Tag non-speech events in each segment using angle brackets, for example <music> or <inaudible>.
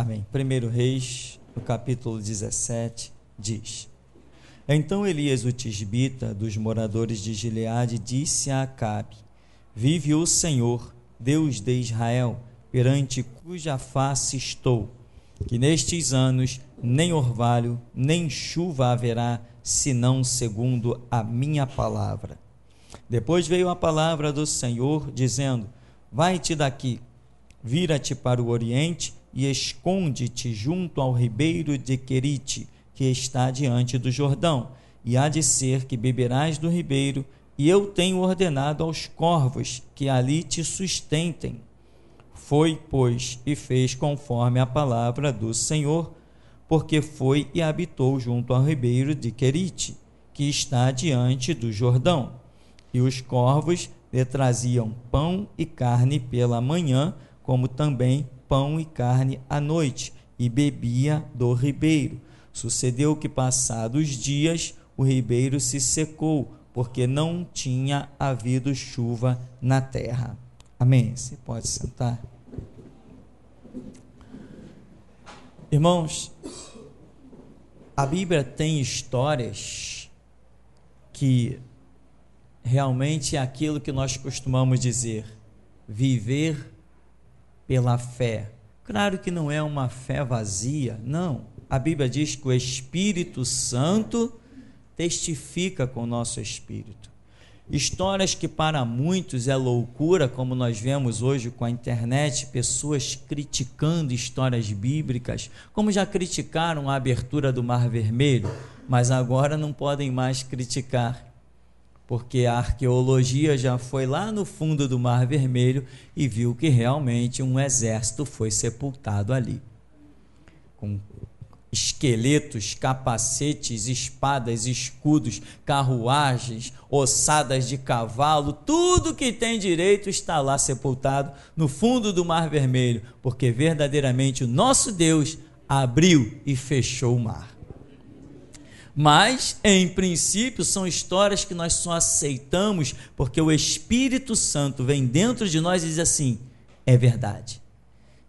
Amém. 1 Reis, no capítulo 17, diz: Então Elias, o tisbita dos moradores de Gileade, disse a Acabe: Vive o Senhor, Deus de Israel, perante cuja face estou, que nestes anos nem orvalho, nem chuva haverá, senão segundo a minha palavra. Depois veio a palavra do Senhor, dizendo: Vai-te daqui, vira-te para o oriente e esconde-te junto ao ribeiro de Querite, que está diante do Jordão, e há de ser que beberás do ribeiro, e eu tenho ordenado aos corvos que ali te sustentem. Foi, pois, e fez conforme a palavra do Senhor, porque foi e habitou junto ao ribeiro de Querite, que está diante do Jordão. E os corvos lhe traziam pão e carne pela manhã, como também pão e carne à noite, e bebia do ribeiro. Sucedeu que, passados dias, o ribeiro se secou, porque não tinha havido chuva na terra. Amém. Você pode sentar. Irmãos, a Bíblia tem histórias que realmente é aquilo que nós costumamos dizer: viver pela fé. Claro que não é uma fé vazia, não. A Bíblia diz que o Espírito Santo testifica com o nosso espírito. Histórias que para muitos é loucura, como nós vemos hoje com a internet, pessoas criticando histórias bíblicas, como já criticaram a abertura do Mar Vermelho, mas agora não podem mais criticar porque a arqueologia já foi lá no fundo do Mar Vermelho e viu que realmente um exército foi sepultado ali. Com esqueletos, capacetes, espadas, escudos, carruagens, ossadas de cavalo, tudo que tem direito está lá sepultado no fundo do Mar Vermelho, porque verdadeiramente o nosso Deus abriu e fechou o mar. Mas, em princípio, são histórias que nós só aceitamos porque o Espírito Santo vem dentro de nós e diz assim: é verdade.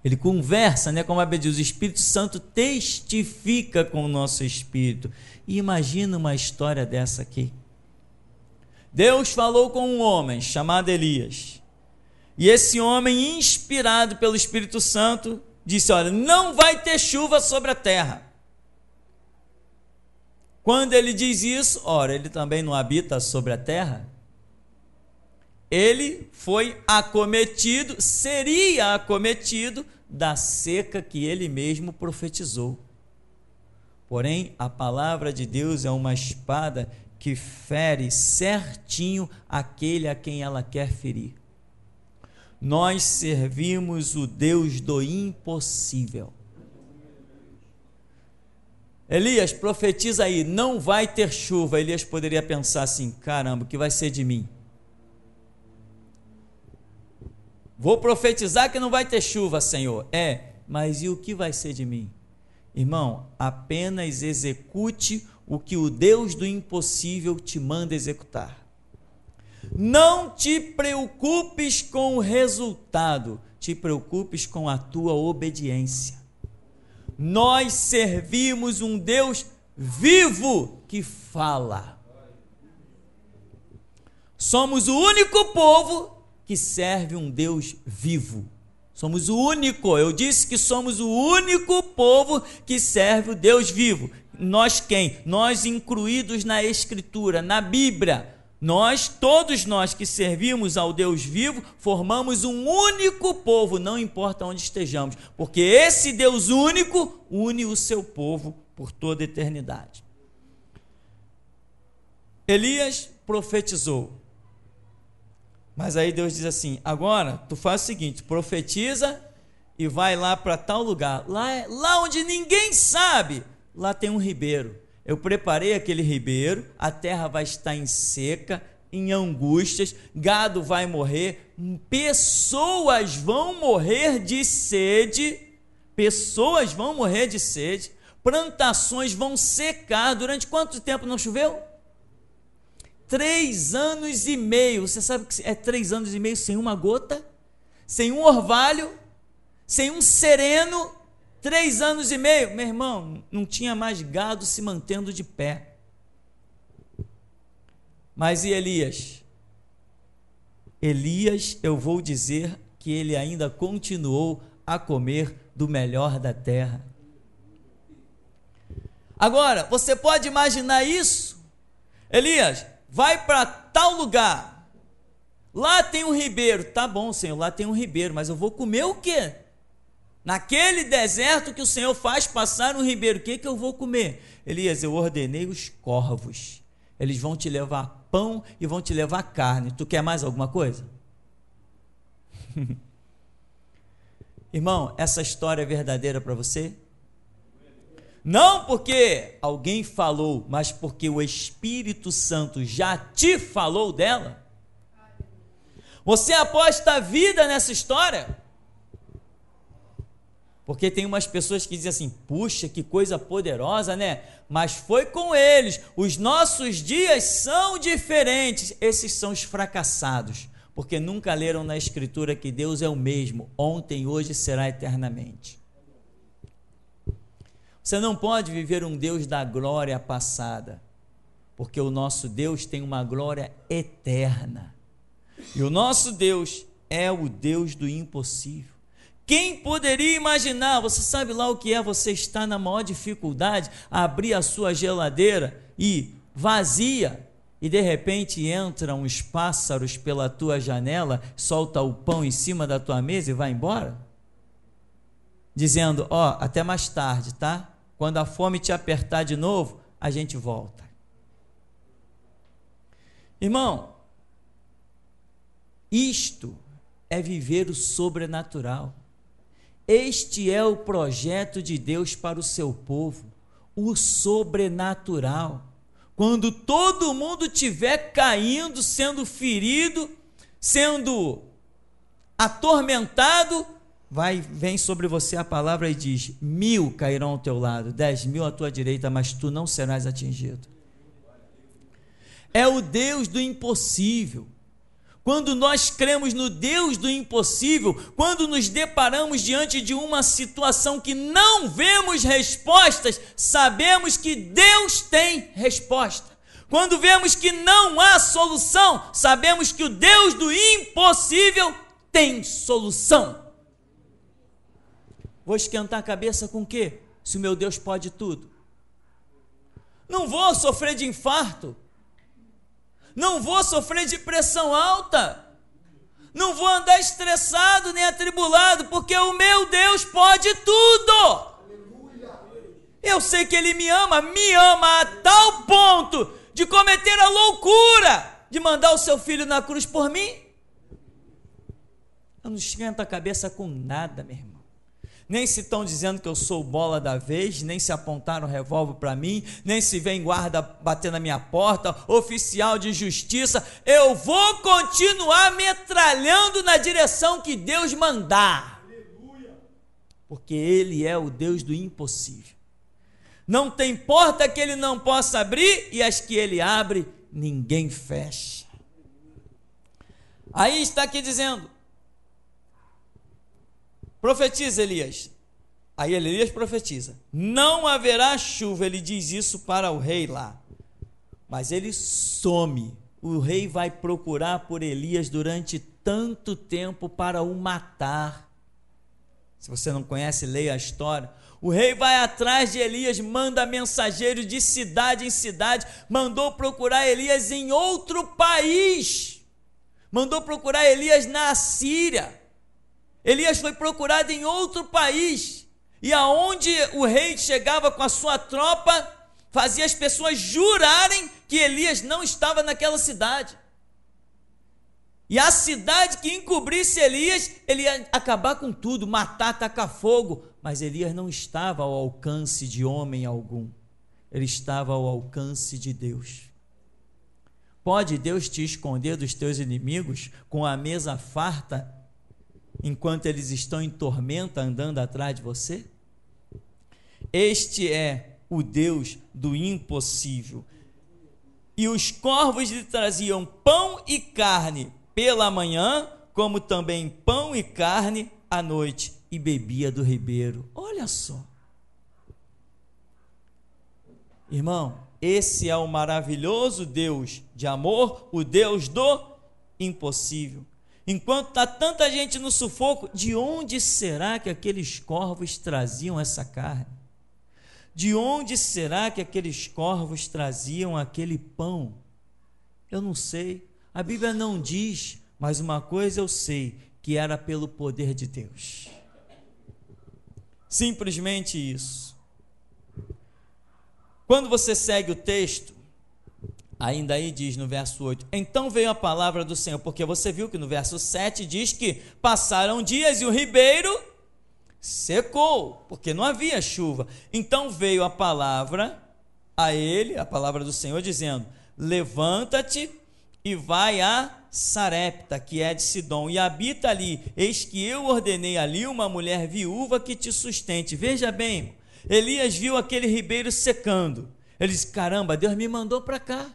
Ele conversa, né? Como a Bíblia diz, o Espírito Santo testifica com o nosso espírito. E imagina uma história dessa aqui. Deus falou com um homem chamado Elias. E esse homem, inspirado pelo Espírito Santo, disse: Olha, não vai ter chuva sobre a terra. Quando ele diz isso, ora, ele também não habita sobre a terra? Ele foi acometido, seria acometido da seca que ele mesmo profetizou. Porém, a palavra de Deus é uma espada que fere certinho aquele a quem ela quer ferir. Nós servimos o Deus do impossível. Elias, profetiza aí, não vai ter chuva. Elias poderia pensar assim: caramba, o que vai ser de mim? Vou profetizar que não vai ter chuva, Senhor. É, mas e o que vai ser de mim? Irmão, apenas execute o que o Deus do impossível te manda executar. Não te preocupes com o resultado, te preocupes com a tua obediência. Nós servimos um Deus vivo que fala. Somos o único povo que serve um Deus vivo. Somos o único, eu disse que somos o único povo que serve o Deus vivo. Nós quem? Nós incluídos na Escritura, na Bíblia. Nós, todos nós que servimos ao Deus vivo, formamos um único povo, não importa onde estejamos, porque esse Deus único une o seu povo por toda a eternidade. Elias profetizou. Mas aí Deus diz assim: agora tu faz o seguinte, profetiza e vai lá para tal lugar. Lá, é, lá onde ninguém sabe, lá tem um ribeiro. Eu preparei aquele ribeiro, a terra vai estar em seca, em angústias, gado vai morrer, pessoas vão morrer de sede, pessoas vão morrer de sede, plantações vão secar. Durante quanto tempo não choveu? Três anos e meio. Você sabe que é três anos e meio sem uma gota, sem um orvalho, sem um sereno. Três anos e meio, meu irmão, não tinha mais gado se mantendo de pé. Mas e Elias? Elias, eu vou dizer que ele ainda continuou a comer do melhor da terra. Agora, você pode imaginar isso? Elias, vai para tal lugar. Lá tem um ribeiro. Tá bom, Senhor, lá tem um ribeiro, mas eu vou comer o quê? Naquele deserto que o Senhor faz passar um ribeiro, o que, que eu vou comer? Elias, eu ordenei os corvos. Eles vão te levar pão e vão te levar carne. Tu quer mais alguma coisa? <laughs> Irmão, essa história é verdadeira para você? Não porque alguém falou, mas porque o Espírito Santo já te falou dela? Você aposta a vida nessa história? Porque tem umas pessoas que dizem assim: puxa, que coisa poderosa, né? Mas foi com eles. Os nossos dias são diferentes. Esses são os fracassados, porque nunca leram na Escritura que Deus é o mesmo, ontem, hoje será eternamente. Você não pode viver um Deus da glória passada, porque o nosso Deus tem uma glória eterna. E o nosso Deus é o Deus do impossível. Quem poderia imaginar? Você sabe lá o que é você estar na maior dificuldade, abrir a sua geladeira e vazia, e de repente entram os pássaros pela tua janela, solta o pão em cima da tua mesa e vai embora? Dizendo: Ó, oh, até mais tarde, tá? Quando a fome te apertar de novo, a gente volta. Irmão, isto é viver o sobrenatural. Este é o projeto de Deus para o seu povo, o sobrenatural. Quando todo mundo tiver caindo, sendo ferido, sendo atormentado, vai vem sobre você a palavra e diz: mil cairão ao teu lado, dez mil à tua direita, mas tu não serás atingido. É o Deus do impossível. Quando nós cremos no Deus do impossível, quando nos deparamos diante de uma situação que não vemos respostas, sabemos que Deus tem resposta. Quando vemos que não há solução, sabemos que o Deus do impossível tem solução. Vou esquentar a cabeça com o quê? Se o meu Deus pode tudo. Não vou sofrer de infarto não vou sofrer de pressão alta, não vou andar estressado nem atribulado, porque o meu Deus pode tudo. Eu sei que Ele me ama, me ama a tal ponto de cometer a loucura de mandar o seu filho na cruz por mim. Eu não esquento a cabeça com nada, meu irmão nem se estão dizendo que eu sou bola da vez, nem se apontaram revólver para mim, nem se vem guarda bater na minha porta, oficial de justiça. Eu vou continuar metralhando na direção que Deus mandar. Porque Ele é o Deus do impossível. Não tem porta que Ele não possa abrir, e as que Ele abre, ninguém fecha. Aí está aqui dizendo: Profetiza, Elias. Aí Elias profetiza: Não haverá chuva. Ele diz isso para o rei lá. Mas ele some. O rei vai procurar por Elias durante tanto tempo para o matar. Se você não conhece, leia a história. O rei vai atrás de Elias, manda mensageiros de cidade em cidade, mandou procurar Elias em outro país, mandou procurar Elias na Síria. Elias foi procurado em outro país. E aonde o rei chegava com a sua tropa, fazia as pessoas jurarem que Elias não estava naquela cidade. E a cidade que encobrisse Elias, ele ia acabar com tudo, matar, tacar fogo. Mas Elias não estava ao alcance de homem algum. Ele estava ao alcance de Deus. Pode Deus te esconder dos teus inimigos com a mesa farta enquanto eles estão em tormenta andando atrás de você? Este é o Deus do impossível. E os corvos lhe traziam pão e carne pela manhã, como também pão e carne à noite, e bebia do ribeiro. Olha só. Irmão, esse é o maravilhoso Deus de amor, o Deus do impossível. Enquanto está tanta gente no sufoco, de onde será que aqueles corvos traziam essa carne? De onde será que aqueles corvos traziam aquele pão? Eu não sei. A Bíblia não diz, mas uma coisa eu sei, que era pelo poder de Deus. Simplesmente isso. Quando você segue o texto, Ainda aí diz no verso 8: Então veio a palavra do Senhor, porque você viu que no verso 7 diz que passaram dias e o ribeiro secou, porque não havia chuva. Então veio a palavra a ele, a palavra do Senhor, dizendo: Levanta-te e vai a Sarepta, que é de Sidom, e habita ali. Eis que eu ordenei ali uma mulher viúva que te sustente. Veja bem, Elias viu aquele ribeiro secando. Ele disse: Caramba, Deus me mandou para cá.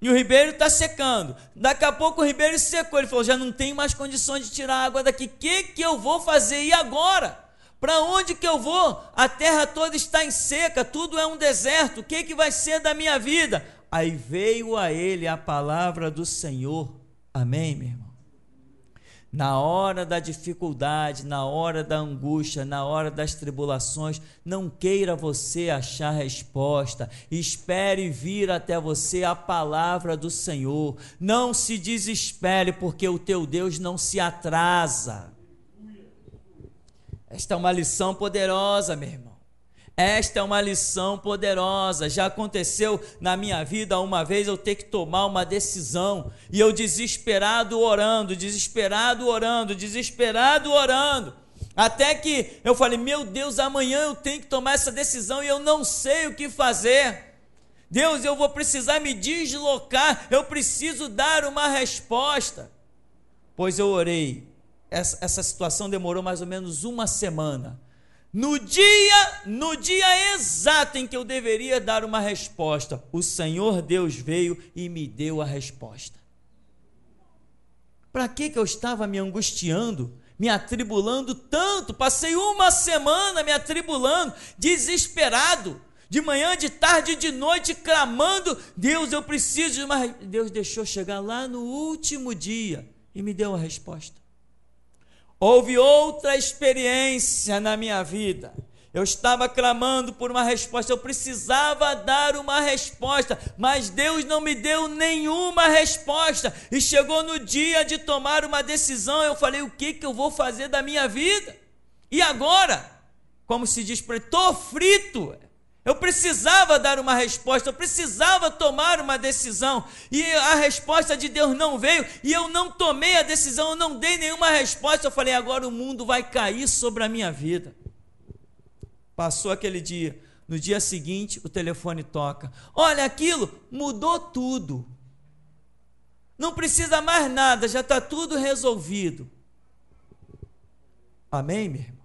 E o ribeiro está secando. Daqui a pouco o ribeiro secou. Ele falou: já não tem mais condições de tirar água daqui. O que, que eu vou fazer? E agora? Para onde que eu vou? A terra toda está em seca, tudo é um deserto. O que, que vai ser da minha vida? Aí veio a ele a palavra do Senhor. Amém, meu irmão? Na hora da dificuldade, na hora da angústia, na hora das tribulações, não queira você achar resposta. Espere vir até você a palavra do Senhor. Não se desespere, porque o teu Deus não se atrasa. Esta é uma lição poderosa, meu irmão. Esta é uma lição poderosa. Já aconteceu na minha vida uma vez eu ter que tomar uma decisão e eu desesperado orando, desesperado orando, desesperado orando. Até que eu falei: Meu Deus, amanhã eu tenho que tomar essa decisão e eu não sei o que fazer. Deus, eu vou precisar me deslocar, eu preciso dar uma resposta. Pois eu orei. Essa, essa situação demorou mais ou menos uma semana no dia, no dia exato em que eu deveria dar uma resposta, o Senhor Deus veio e me deu a resposta. Para que que eu estava me angustiando, me atribulando tanto? Passei uma semana me atribulando, desesperado, de manhã, de tarde, de noite, clamando: Deus, eu preciso de uma. Deus deixou chegar lá no último dia e me deu a resposta. Houve outra experiência na minha vida. Eu estava clamando por uma resposta, eu precisava dar uma resposta, mas Deus não me deu nenhuma resposta. E chegou no dia de tomar uma decisão, eu falei: o que, que eu vou fazer da minha vida? E agora? Como se diz, estou frito. Eu precisava dar uma resposta, eu precisava tomar uma decisão. E a resposta de Deus não veio, e eu não tomei a decisão, eu não dei nenhuma resposta. Eu falei, agora o mundo vai cair sobre a minha vida. Passou aquele dia. No dia seguinte, o telefone toca. Olha, aquilo mudou tudo. Não precisa mais nada, já está tudo resolvido. Amém, meu irmão?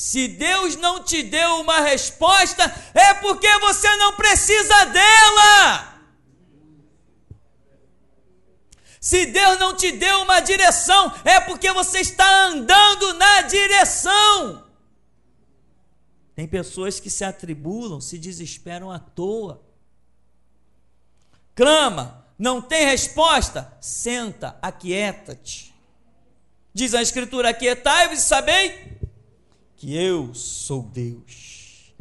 Se Deus não te deu uma resposta, é porque você não precisa dela. Se Deus não te deu uma direção, é porque você está andando na direção. Tem pessoas que se atribulam, se desesperam à toa. Clama, não tem resposta, senta, aquieta-te. Diz a Escritura: aquietai-vos e sabei que eu sou Deus.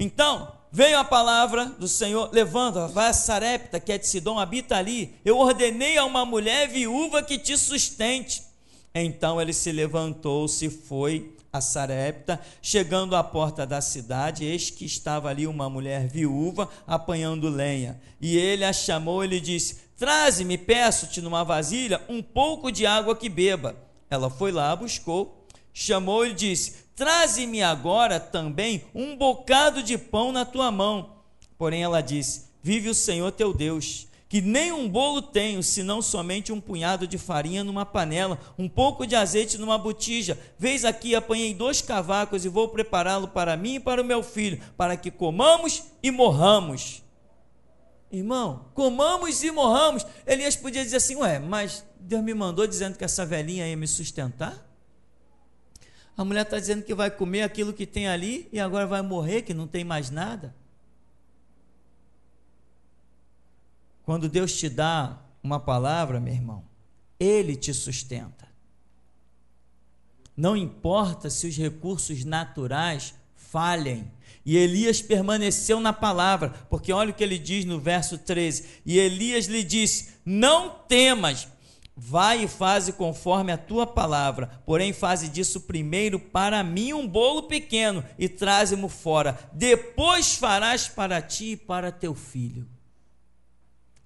Então, veio a palavra do Senhor, levanta, vai a Sarepta, que é de Sidom, habita ali. Eu ordenei a uma mulher viúva que te sustente. Então ele se levantou, se foi a Sarepta, chegando à porta da cidade, eis que estava ali uma mulher viúva apanhando lenha. E ele a chamou e lhe disse: Traze-me, peço-te, numa vasilha, um pouco de água que beba. Ela foi lá, buscou, chamou e disse: Traze-me agora também um bocado de pão na tua mão. Porém ela disse: Vive o Senhor teu Deus, que nem um bolo tenho, senão somente um punhado de farinha numa panela, um pouco de azeite numa botija. Vês aqui, apanhei dois cavacos e vou prepará-lo para mim e para o meu filho, para que comamos e morramos. Irmão, comamos e morramos. Elias podia dizer assim: Ué, mas Deus me mandou dizendo que essa velhinha ia me sustentar? A mulher está dizendo que vai comer aquilo que tem ali e agora vai morrer, que não tem mais nada. Quando Deus te dá uma palavra, meu irmão, Ele te sustenta. Não importa se os recursos naturais falhem. E Elias permaneceu na palavra, porque olha o que ele diz no verso 13: E Elias lhe disse: Não temas, Vai e faze conforme a tua palavra, porém faze disso primeiro para mim um bolo pequeno e traze-mo fora. Depois farás para ti e para teu filho.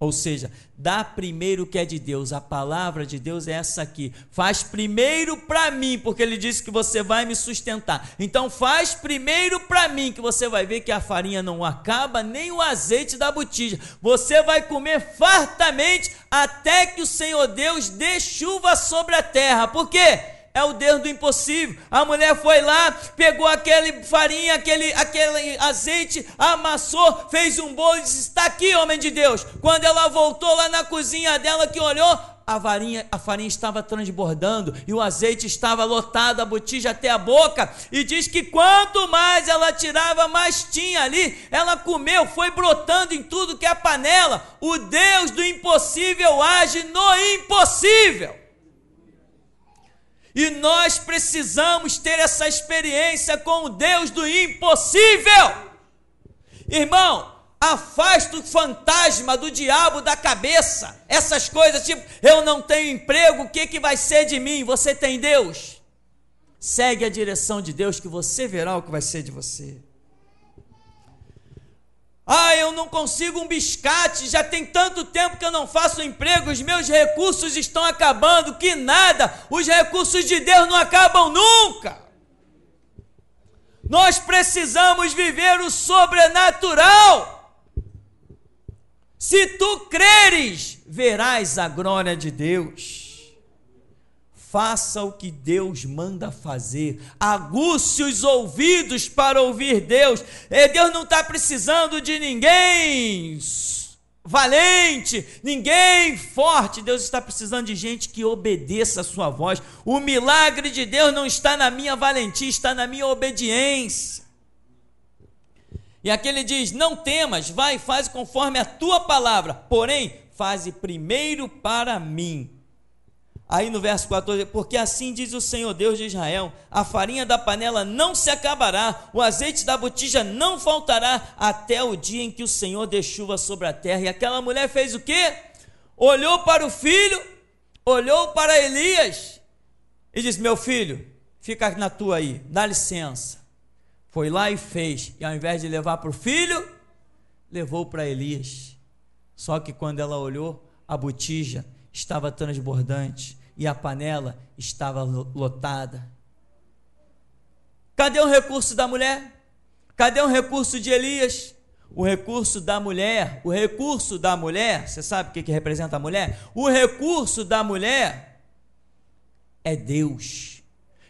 Ou seja, dá primeiro o que é de Deus. A palavra de Deus é essa aqui. Faz primeiro para mim, porque ele disse que você vai me sustentar. Então faz primeiro para mim, que você vai ver que a farinha não acaba, nem o azeite da botija. Você vai comer fartamente até que o Senhor Deus dê chuva sobre a terra. Por quê? é o Deus do impossível. A mulher foi lá, pegou aquele farinha, aquele, aquele azeite, amassou, fez um bolo e disse: Está aqui, homem de Deus. Quando ela voltou lá na cozinha dela, que olhou, a, varinha, a farinha estava transbordando e o azeite estava lotado, a botija até a boca. E diz que quanto mais ela tirava, mais tinha ali. Ela comeu, foi brotando em tudo que é a panela. O Deus do impossível age no impossível. E nós precisamos ter essa experiência com o Deus do impossível. Irmão, afasta o fantasma do diabo da cabeça. Essas coisas tipo, eu não tenho emprego, o que, que vai ser de mim? Você tem Deus? Segue a direção de Deus que você verá o que vai ser de você. Ah, eu não consigo um biscate, já tem tanto tempo que eu não faço emprego, os meus recursos estão acabando, que nada, os recursos de Deus não acabam nunca. Nós precisamos viver o sobrenatural. Se tu creres, verás a glória de Deus. Faça o que Deus manda fazer. Aguce os ouvidos para ouvir Deus. E Deus não está precisando de ninguém valente, ninguém forte. Deus está precisando de gente que obedeça a sua voz. O milagre de Deus não está na minha valentia, está na minha obediência. E aqui ele diz: Não temas, vai e faz conforme a tua palavra, porém, faze primeiro para mim Aí no verso 14, porque assim diz o Senhor Deus de Israel: a farinha da panela não se acabará, o azeite da botija não faltará, até o dia em que o Senhor dê chuva sobre a terra. E aquela mulher fez o quê? Olhou para o filho, olhou para Elias e disse: Meu filho, fica na tua aí, dá licença. Foi lá e fez, e ao invés de levar para o filho, levou para Elias. Só que quando ela olhou, a botija estava transbordante e a panela estava lotada. Cadê o recurso da mulher? Cadê o recurso de Elias? O recurso da mulher, o recurso da mulher, você sabe o que, que representa a mulher? O recurso da mulher é Deus.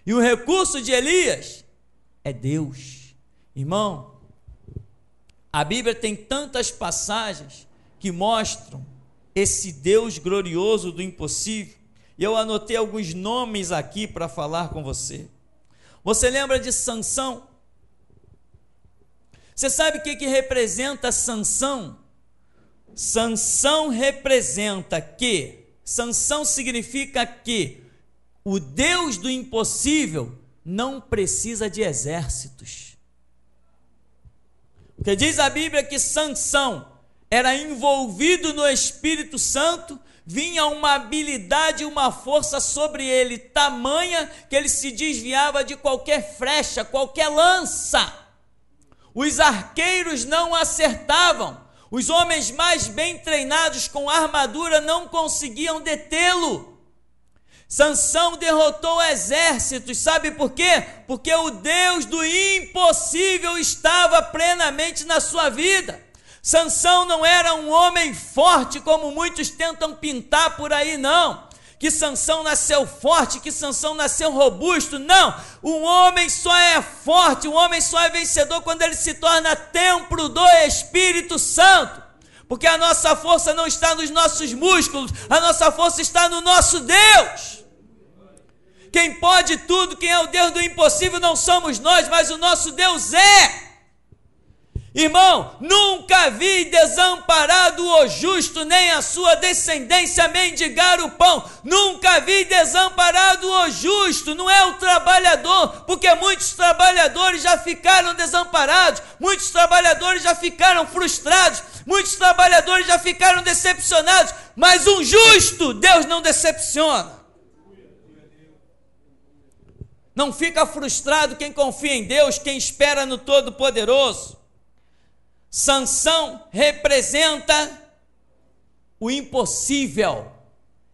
E o recurso de Elias é Deus. Irmão, a Bíblia tem tantas passagens que mostram esse Deus glorioso do impossível. E eu anotei alguns nomes aqui para falar com você. Você lembra de Sansão? Você sabe o que, que representa Sansão? Sansão representa que, Sansão significa que o Deus do impossível não precisa de exércitos. Porque diz a Bíblia que Sansão era envolvido no Espírito Santo vinha uma habilidade, uma força sobre ele, tamanha que ele se desviava de qualquer flecha, qualquer lança. Os arqueiros não acertavam, os homens mais bem treinados com armadura não conseguiam detê-lo. Sansão derrotou exércitos, sabe por quê? Porque o Deus do impossível estava plenamente na sua vida. Sansão não era um homem forte como muitos tentam pintar por aí, não. Que Sansão nasceu forte, que Sansão nasceu robusto, não. Um homem só é forte, um homem só é vencedor quando ele se torna templo do Espírito Santo. Porque a nossa força não está nos nossos músculos, a nossa força está no nosso Deus. Quem pode tudo, quem é o Deus do impossível, não somos nós, mas o nosso Deus é. Irmão, nunca vi desamparado o justo, nem a sua descendência mendigar o pão. Nunca vi desamparado o justo, não é o trabalhador, porque muitos trabalhadores já ficaram desamparados, muitos trabalhadores já ficaram frustrados, muitos trabalhadores já ficaram decepcionados, mas um justo, Deus não decepciona. Não fica frustrado quem confia em Deus, quem espera no Todo-Poderoso. Sansão representa o impossível.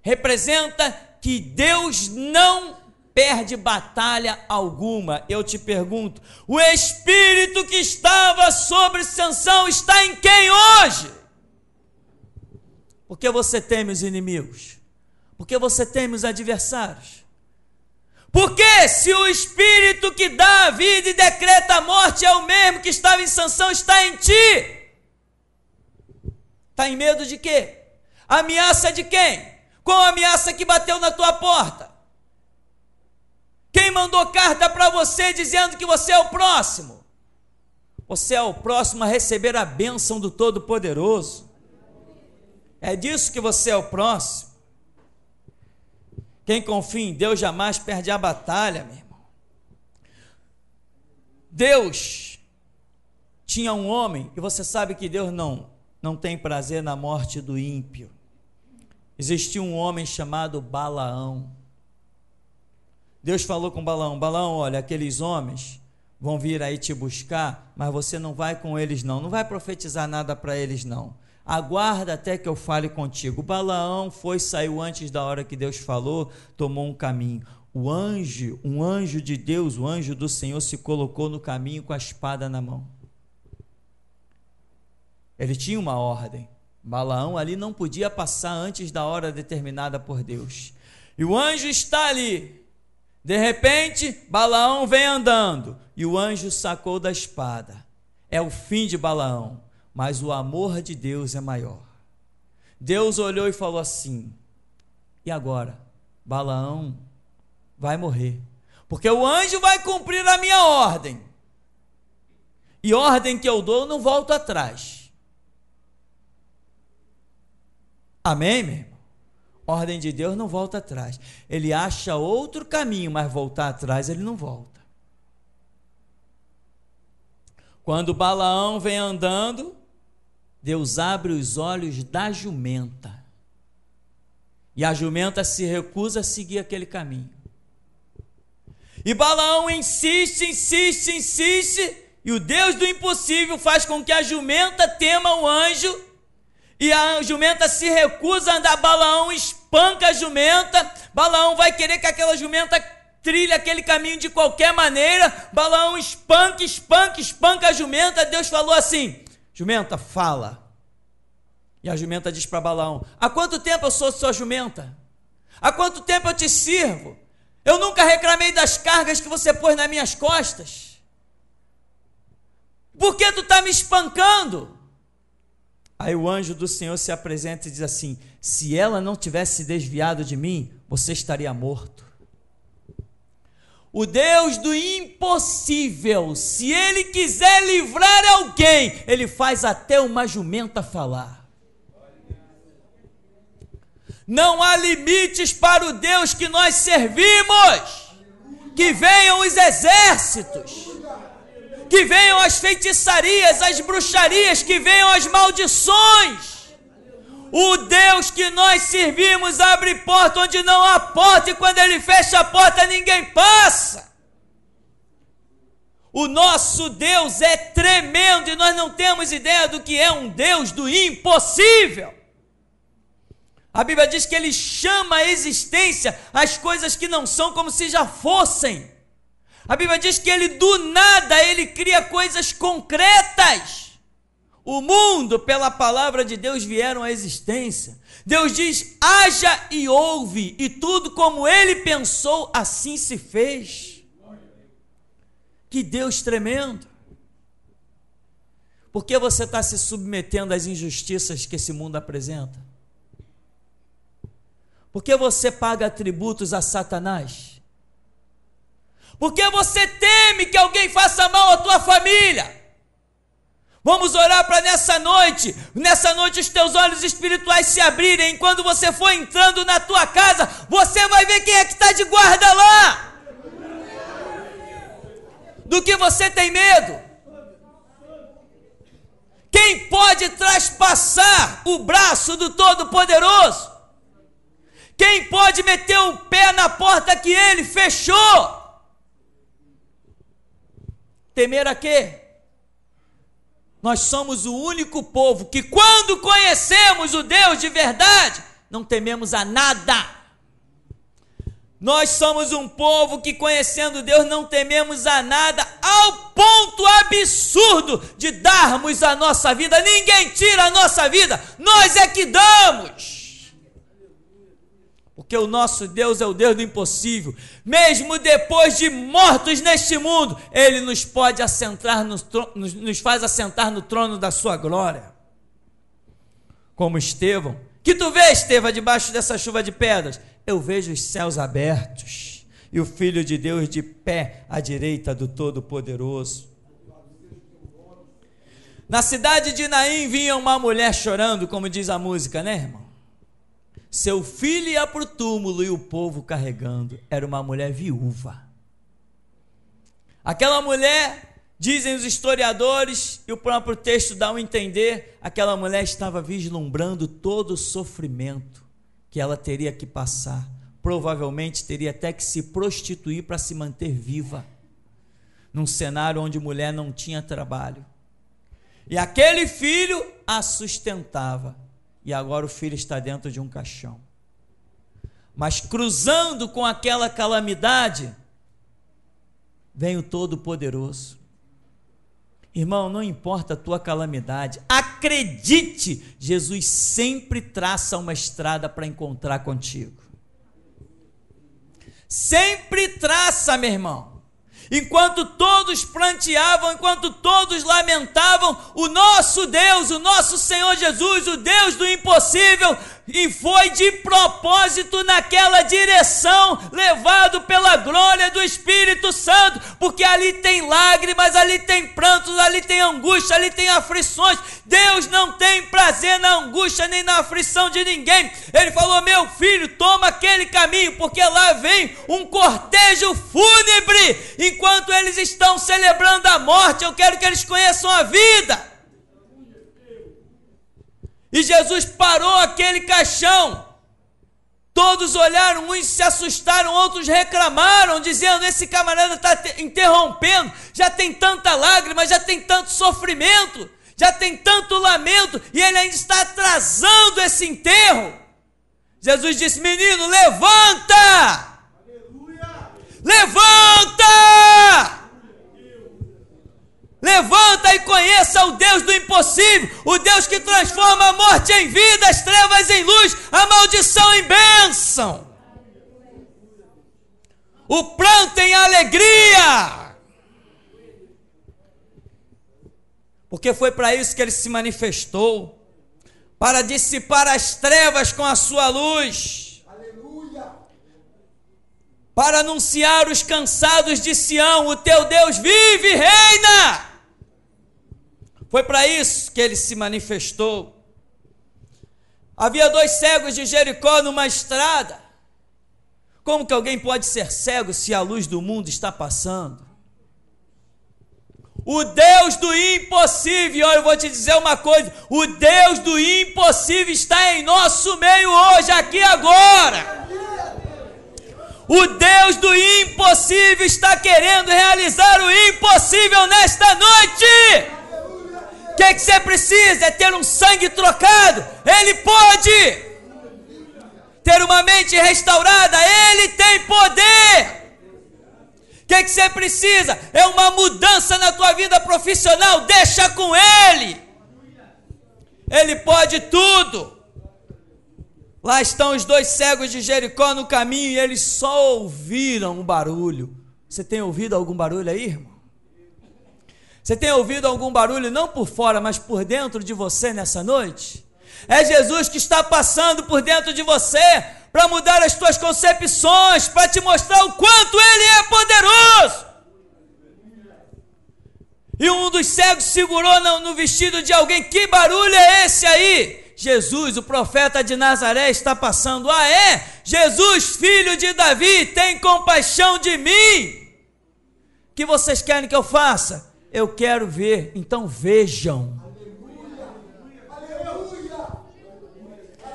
Representa que Deus não perde batalha alguma. Eu te pergunto, o espírito que estava sobre Sansão está em quem hoje? Porque você teme os inimigos? Porque você teme os adversários? Porque se o Espírito que dá a vida e decreta a morte é o mesmo que estava em sanção, está em ti. Está em medo de quê? Ameaça de quem? Qual ameaça que bateu na tua porta? Quem mandou carta para você dizendo que você é o próximo? Você é o próximo a receber a bênção do Todo-Poderoso. É disso que você é o próximo. Quem confia em Deus jamais perde a batalha, meu irmão. Deus tinha um homem, e você sabe que Deus não, não tem prazer na morte do ímpio. Existia um homem chamado Balaão. Deus falou com Balaão: Balaão, olha, aqueles homens vão vir aí te buscar, mas você não vai com eles, não. Não vai profetizar nada para eles, não aguarda até que eu fale contigo. Balaão foi, saiu antes da hora que Deus falou, tomou um caminho. O anjo, um anjo de Deus, o anjo do Senhor, se colocou no caminho com a espada na mão. Ele tinha uma ordem. Balaão ali não podia passar antes da hora determinada por Deus. E o anjo está ali. De repente, Balaão vem andando e o anjo sacou da espada. É o fim de Balaão mas o amor de Deus é maior. Deus olhou e falou assim: E agora? Balaão vai morrer, porque o anjo vai cumprir a minha ordem. E ordem que eu dou, eu não volto atrás. Amém, meu irmão? Ordem de Deus não volta atrás. Ele acha outro caminho, mas voltar atrás ele não volta. Quando Balaão vem andando, Deus abre os olhos da jumenta. E a jumenta se recusa a seguir aquele caminho. E Balaão insiste, insiste, insiste, e o Deus do impossível faz com que a jumenta tema o anjo, e a jumenta se recusa a andar. Balaão espanca a jumenta. Balaão vai querer que aquela jumenta trilhe aquele caminho de qualquer maneira. Balaão espanca, espanca, espanca a jumenta. Deus falou assim: Jumenta, fala. E a jumenta diz para Balaão: Há quanto tempo eu sou sua jumenta? Há quanto tempo eu te sirvo? Eu nunca reclamei das cargas que você pôs nas minhas costas. Por que tu está me espancando? Aí o anjo do Senhor se apresenta e diz assim: Se ela não tivesse desviado de mim, você estaria morto. O Deus do impossível, se ele quiser livrar alguém, ele faz até uma jumenta falar. Não há limites para o Deus que nós servimos. Que venham os exércitos, que venham as feitiçarias, as bruxarias, que venham as maldições o Deus que nós servimos abre porta onde não há porta, e quando ele fecha a porta, ninguém passa. O nosso Deus é tremendo e nós não temos ideia do que é um Deus do impossível. A Bíblia diz que ele chama à existência as coisas que não são como se já fossem. A Bíblia diz que ele do nada ele cria coisas concretas o mundo pela palavra de Deus vieram à existência. Deus diz: haja e ouve, e tudo como ele pensou, assim se fez. Que Deus tremendo. Por que você está se submetendo às injustiças que esse mundo apresenta? Por que você paga tributos a Satanás? Por que você teme que alguém faça mal à tua família? Vamos orar para nessa noite, nessa noite os teus olhos espirituais se abrirem. Quando você for entrando na tua casa, você vai ver quem é que está de guarda lá. Do que você tem medo? Quem pode traspassar o braço do Todo-Poderoso? Quem pode meter o pé na porta que ele fechou? Temer a quê? Nós somos o único povo que, quando conhecemos o Deus de verdade, não tememos a nada. Nós somos um povo que, conhecendo Deus, não tememos a nada, ao ponto absurdo de darmos a nossa vida. Ninguém tira a nossa vida, nós é que damos porque o nosso Deus é o Deus do impossível. Mesmo depois de mortos neste mundo, Ele nos pode assentar, no, nos, nos faz assentar no trono da Sua glória. Como Estevão. Que tu vês, Estevão, debaixo dessa chuva de pedras? Eu vejo os céus abertos e o Filho de Deus de pé à direita do Todo-Poderoso. Na cidade de Naim vinha uma mulher chorando, como diz a música, né, irmão? Seu filho ia para o túmulo e o povo carregando. Era uma mulher viúva. Aquela mulher, dizem os historiadores, e o próprio texto dá um entender, aquela mulher estava vislumbrando todo o sofrimento que ela teria que passar. Provavelmente teria até que se prostituir para se manter viva, num cenário onde mulher não tinha trabalho. E aquele filho a sustentava e agora o filho está dentro de um caixão. Mas cruzando com aquela calamidade, vem o Todo-Poderoso. Irmão, não importa a tua calamidade, acredite, Jesus sempre traça uma estrada para encontrar contigo. Sempre traça, meu irmão. Enquanto todos planteavam, enquanto todos lamentavam, o nosso Deus, o nosso Senhor Jesus, o Deus do impossível, e foi de propósito naquela direção, levado pela glória do Espírito Santo, porque ali tem lágrimas, ali tem prantos, ali tem angústia, ali tem aflições. Deus não tem prazer na angústia nem na aflição de ninguém. Ele falou: Meu filho, toma aquele caminho, porque lá vem um cortejo fúnebre. Enquanto eles estão celebrando a morte, eu quero que eles conheçam a vida. E Jesus parou aquele caixão. Todos olharam, uns se assustaram, outros reclamaram, dizendo: Esse camarada está interrompendo, já tem tanta lágrima, já tem tanto sofrimento, já tem tanto lamento, e ele ainda está atrasando esse enterro. Jesus disse: Menino, levanta! Aleluia. Levanta! Levanta e conheça o Deus do impossível, o Deus que transforma a morte em vida, as trevas em luz, a maldição em bênção, o pranto em alegria. Porque foi para isso que ele se manifestou para dissipar as trevas com a sua luz. Aleluia. Para anunciar os cansados de Sião, o teu Deus vive e reina. Foi para isso que ele se manifestou. Havia dois cegos de Jericó numa estrada. Como que alguém pode ser cego se a luz do mundo está passando? O Deus do impossível, eu vou te dizer uma coisa: o Deus do impossível está em nosso meio hoje, aqui agora. O Deus do impossível está querendo realizar o impossível nesta noite que, é que você precisa? É ter um sangue trocado. Ele pode ter uma mente restaurada. Ele tem poder. O que, é que você precisa? É uma mudança na tua vida profissional. Deixa com Ele. Ele pode tudo. Lá estão os dois cegos de Jericó no caminho e eles só ouviram um barulho. Você tem ouvido algum barulho aí, irmão? Você tem ouvido algum barulho, não por fora, mas por dentro de você nessa noite? É Jesus que está passando por dentro de você para mudar as suas concepções, para te mostrar o quanto Ele é poderoso. E um dos cegos segurou no vestido de alguém: Que barulho é esse aí? Jesus, o profeta de Nazaré, está passando. Ah, é? Jesus, filho de Davi, tem compaixão de mim. O que vocês querem que eu faça? Eu quero ver, então vejam.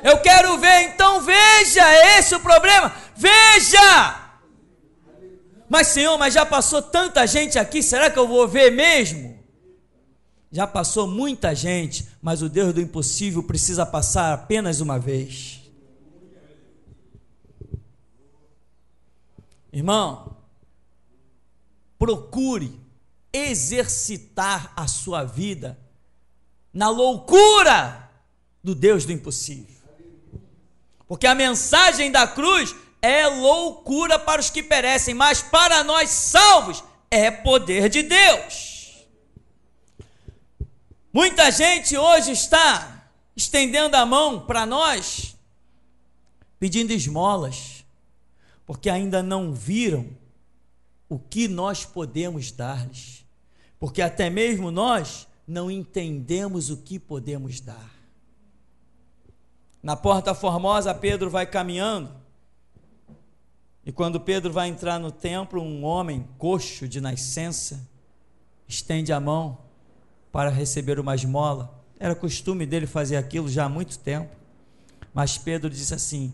Eu quero ver, então veja. É esse é o problema. Veja! Mas, Senhor, mas já passou tanta gente aqui, será que eu vou ver mesmo? Já passou muita gente, mas o Deus do impossível precisa passar apenas uma vez. Irmão, procure exercitar a sua vida na loucura do Deus do impossível. Porque a mensagem da cruz é loucura para os que perecem, mas para nós salvos é poder de Deus. Muita gente hoje está estendendo a mão para nós, pedindo esmolas, porque ainda não viram o que nós podemos dar-lhes. Porque até mesmo nós não entendemos o que podemos dar. Na porta formosa, Pedro vai caminhando. E quando Pedro vai entrar no templo, um homem coxo de nascença estende a mão para receber uma esmola. Era costume dele fazer aquilo já há muito tempo. Mas Pedro disse assim: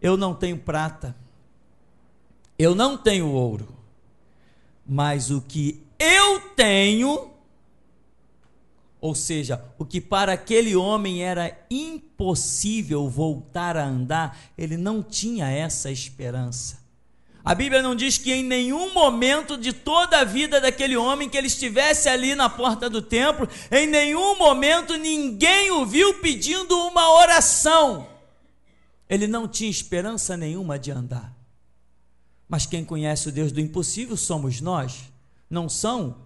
Eu não tenho prata, eu não tenho ouro, mas o que eu tenho, ou seja, o que para aquele homem era impossível voltar a andar, ele não tinha essa esperança. A Bíblia não diz que em nenhum momento de toda a vida daquele homem que ele estivesse ali na porta do templo, em nenhum momento ninguém o viu pedindo uma oração. Ele não tinha esperança nenhuma de andar. Mas quem conhece o Deus do impossível somos nós não são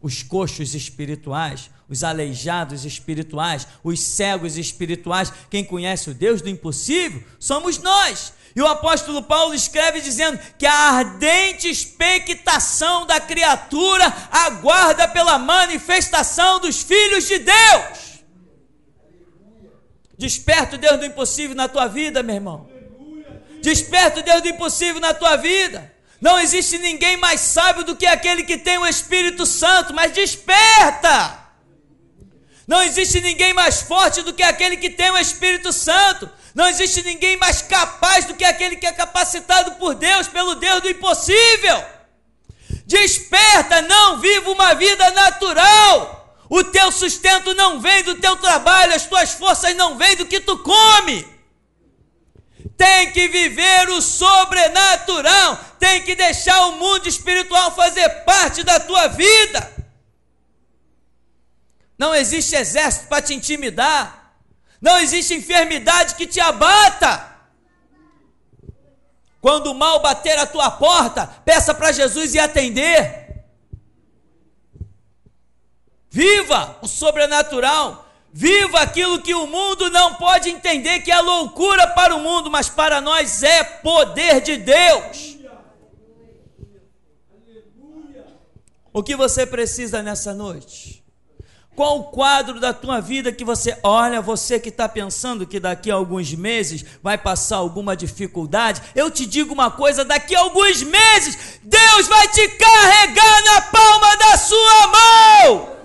os coxos espirituais, os aleijados espirituais, os cegos espirituais. Quem conhece o Deus do impossível somos nós. E o apóstolo Paulo escreve dizendo que a ardente expectação da criatura aguarda pela manifestação dos filhos de Deus. Desperta o Deus do impossível na tua vida, meu irmão. Desperta o Deus do impossível na tua vida. Não existe ninguém mais sábio do que aquele que tem o Espírito Santo, mas desperta! Não existe ninguém mais forte do que aquele que tem o Espírito Santo. Não existe ninguém mais capaz do que aquele que é capacitado por Deus, pelo Deus do impossível. Desperta, não viva uma vida natural. O teu sustento não vem do teu trabalho, as tuas forças não vêm do que tu comes tem que viver o sobrenatural, tem que deixar o mundo espiritual fazer parte da tua vida. Não existe exército para te intimidar, não existe enfermidade que te abata. Quando o mal bater a tua porta, peça para Jesus e atender. Viva o sobrenatural. Viva aquilo que o mundo não pode entender, que é loucura para o mundo, mas para nós é poder de Deus. O que você precisa nessa noite? Qual o quadro da tua vida que você olha, você que está pensando que daqui a alguns meses vai passar alguma dificuldade? Eu te digo uma coisa: daqui a alguns meses, Deus vai te carregar na palma da sua mão.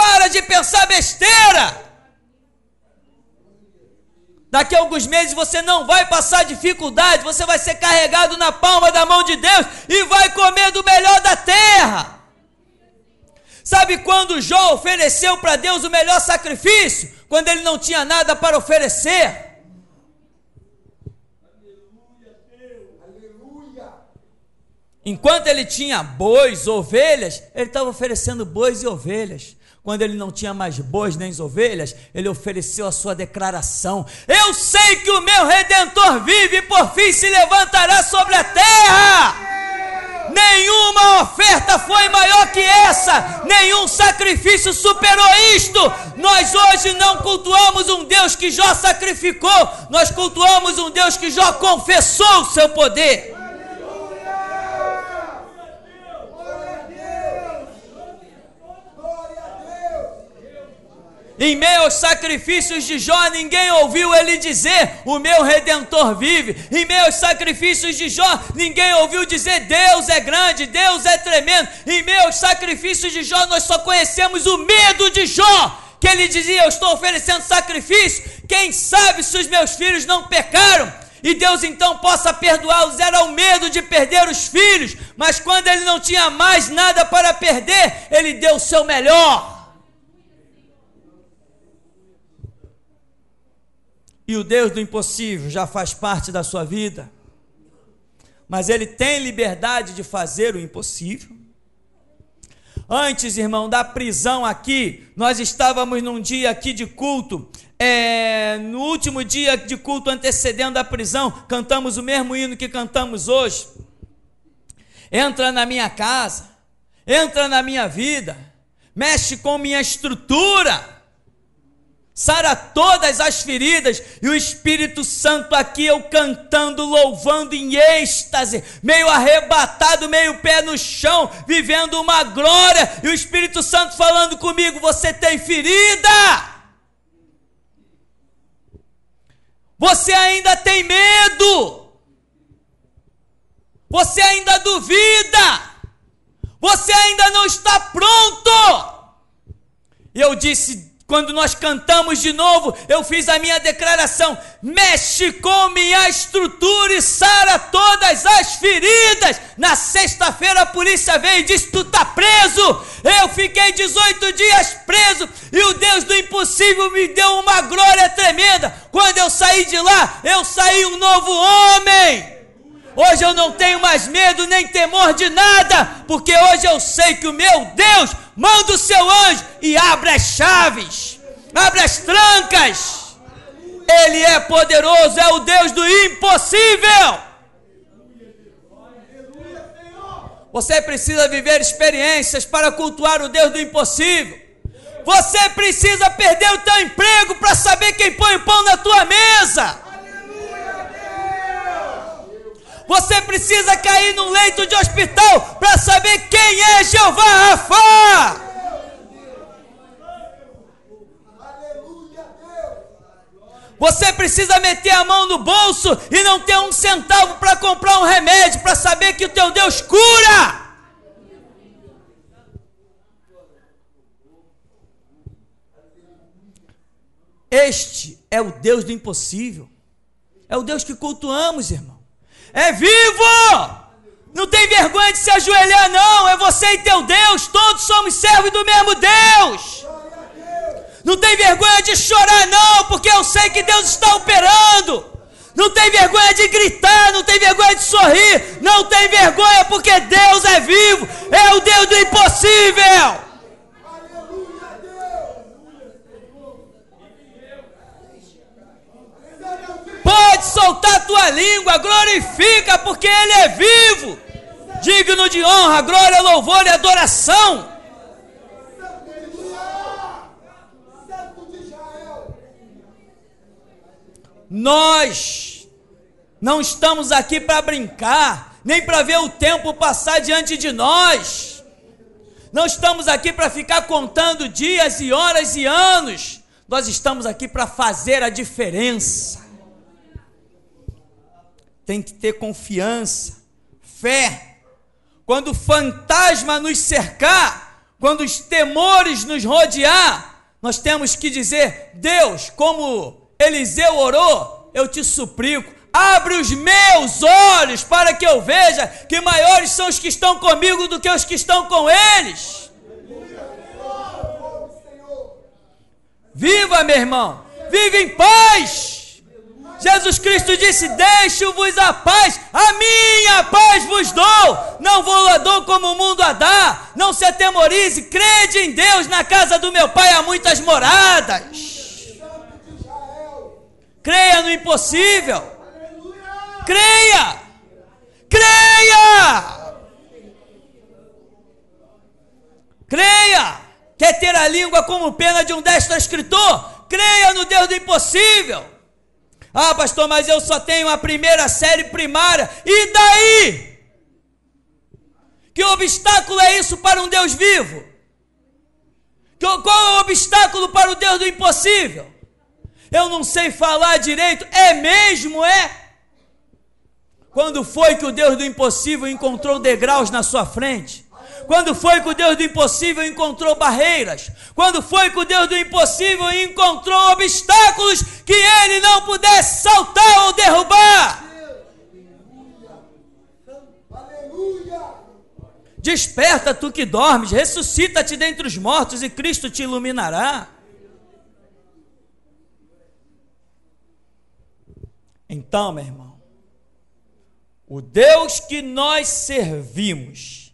Para de pensar besteira. Daqui a alguns meses você não vai passar dificuldade, você vai ser carregado na palma da mão de Deus e vai comer do melhor da terra. Sabe quando Jó ofereceu para Deus o melhor sacrifício? Quando ele não tinha nada para oferecer. Enquanto ele tinha bois, ovelhas, ele estava oferecendo bois e ovelhas. Quando ele não tinha mais bois nem ovelhas, ele ofereceu a sua declaração: Eu sei que o meu redentor vive e por fim se levantará sobre a terra. Nenhuma oferta foi maior que essa, nenhum sacrifício superou isto. Nós hoje não cultuamos um Deus que Jó sacrificou, nós cultuamos um Deus que Jó confessou o seu poder. Em meio aos sacrifícios de Jó, ninguém ouviu ele dizer: O meu redentor vive. Em meio aos sacrifícios de Jó, ninguém ouviu dizer: Deus é grande, Deus é tremendo. Em meio aos sacrifícios de Jó, nós só conhecemos o medo de Jó que ele dizia: Eu estou oferecendo sacrifício, quem sabe se os meus filhos não pecaram. E Deus então possa perdoá-los, era o medo de perder os filhos, mas quando ele não tinha mais nada para perder, ele deu o seu melhor. e o Deus do impossível já faz parte da sua vida, mas ele tem liberdade de fazer o impossível. Antes, irmão, da prisão aqui, nós estávamos num dia aqui de culto, é, no último dia de culto antecedendo a prisão, cantamos o mesmo hino que cantamos hoje. Entra na minha casa, entra na minha vida, mexe com minha estrutura sara todas as feridas, e o Espírito Santo aqui eu cantando, louvando em êxtase, meio arrebatado, meio pé no chão, vivendo uma glória, e o Espírito Santo falando comigo: Você tem ferida, você ainda tem medo, você ainda duvida, você ainda não está pronto. E eu disse: quando nós cantamos de novo, eu fiz a minha declaração: mexe com minha estrutura e sara todas as feridas. Na sexta-feira a polícia veio e disse: Tu tá preso. Eu fiquei 18 dias preso e o Deus do impossível me deu uma glória tremenda. Quando eu saí de lá, eu saí um novo homem. Hoje eu não tenho mais medo nem temor de nada, porque hoje eu sei que o meu Deus manda o seu anjo e abre as chaves, abre as trancas. Ele é poderoso, é o Deus do impossível. Você precisa viver experiências para cultuar o Deus do impossível. Você precisa perder o teu emprego para saber quem põe o pão na tua mesa. Você precisa cair no leito de hospital para saber quem é Jeová Rafa. Você precisa meter a mão no bolso e não ter um centavo para comprar um remédio para saber que o teu Deus cura. Este é o Deus do impossível. É o Deus que cultuamos, irmão é vivo! Não tem vergonha de se ajoelhar, não. É você e teu Deus. Todos somos servos do mesmo Deus. Não tem vergonha de chorar, não, porque eu sei que Deus está operando. Não tem vergonha de gritar, não tem vergonha de sorrir, não tem vergonha, porque Deus é vivo, é o Deus do impossível. Pode soltar tua língua, glorifica, porque Ele é vivo, digno de honra, glória, louvor e adoração. Nós não estamos aqui para brincar, nem para ver o tempo passar diante de nós. Não estamos aqui para ficar contando dias e horas e anos. Nós estamos aqui para fazer a diferença tem que ter confiança, fé. Quando o fantasma nos cercar, quando os temores nos rodear, nós temos que dizer: Deus, como Eliseu orou, eu te suplico, abre os meus olhos para que eu veja que maiores são os que estão comigo do que os que estão com eles. Viva, meu irmão! Viva em paz! Jesus Cristo disse: Deixo-vos a paz, a minha paz vos dou. Não vou a dou como o mundo a dá. Não se atemorize, crede em Deus. Na casa do meu pai há muitas moradas. Creia no impossível. Creia. Creia. Creia. Quer ter a língua como pena de um destro escritor? Creia no Deus do impossível. Ah, pastor, mas eu só tenho a primeira série primária. E daí? Que obstáculo é isso para um Deus vivo? Qual é o obstáculo para o Deus do impossível? Eu não sei falar direito. É mesmo, é? Quando foi que o Deus do impossível encontrou degraus na sua frente? Quando foi que o Deus do impossível encontrou barreiras? Quando foi que o Deus do impossível encontrou obstáculos que ele não pudesse saltar ou derrubar? Desperta tu que dormes, ressuscita-te dentre os mortos e Cristo te iluminará. Então, meu irmão, o Deus que nós servimos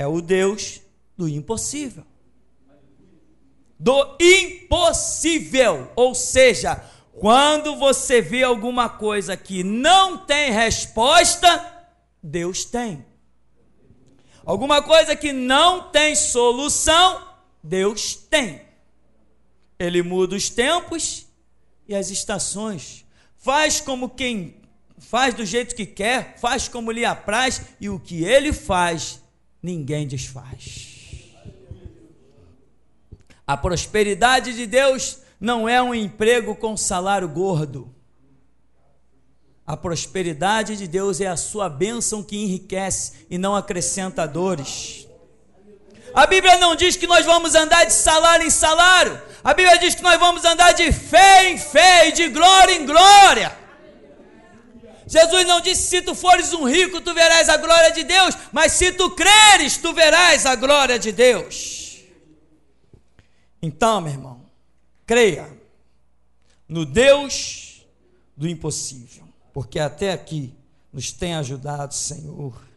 é o Deus do impossível. Do impossível. Ou seja, quando você vê alguma coisa que não tem resposta, Deus tem. Alguma coisa que não tem solução, Deus tem. Ele muda os tempos e as estações. Faz como quem faz do jeito que quer, faz como lhe apraz, e o que ele faz ninguém desfaz. A prosperidade de Deus não é um emprego com salário gordo. A prosperidade de Deus é a sua bênção que enriquece e não acrescenta dores. A Bíblia não diz que nós vamos andar de salário em salário. A Bíblia diz que nós vamos andar de fé em fé e de glória em glória. Jesus não disse: se tu fores um rico, tu verás a glória de Deus, mas se tu creres, tu verás a glória de Deus. Então, meu irmão, creia no Deus do impossível, porque até aqui nos tem ajudado, Senhor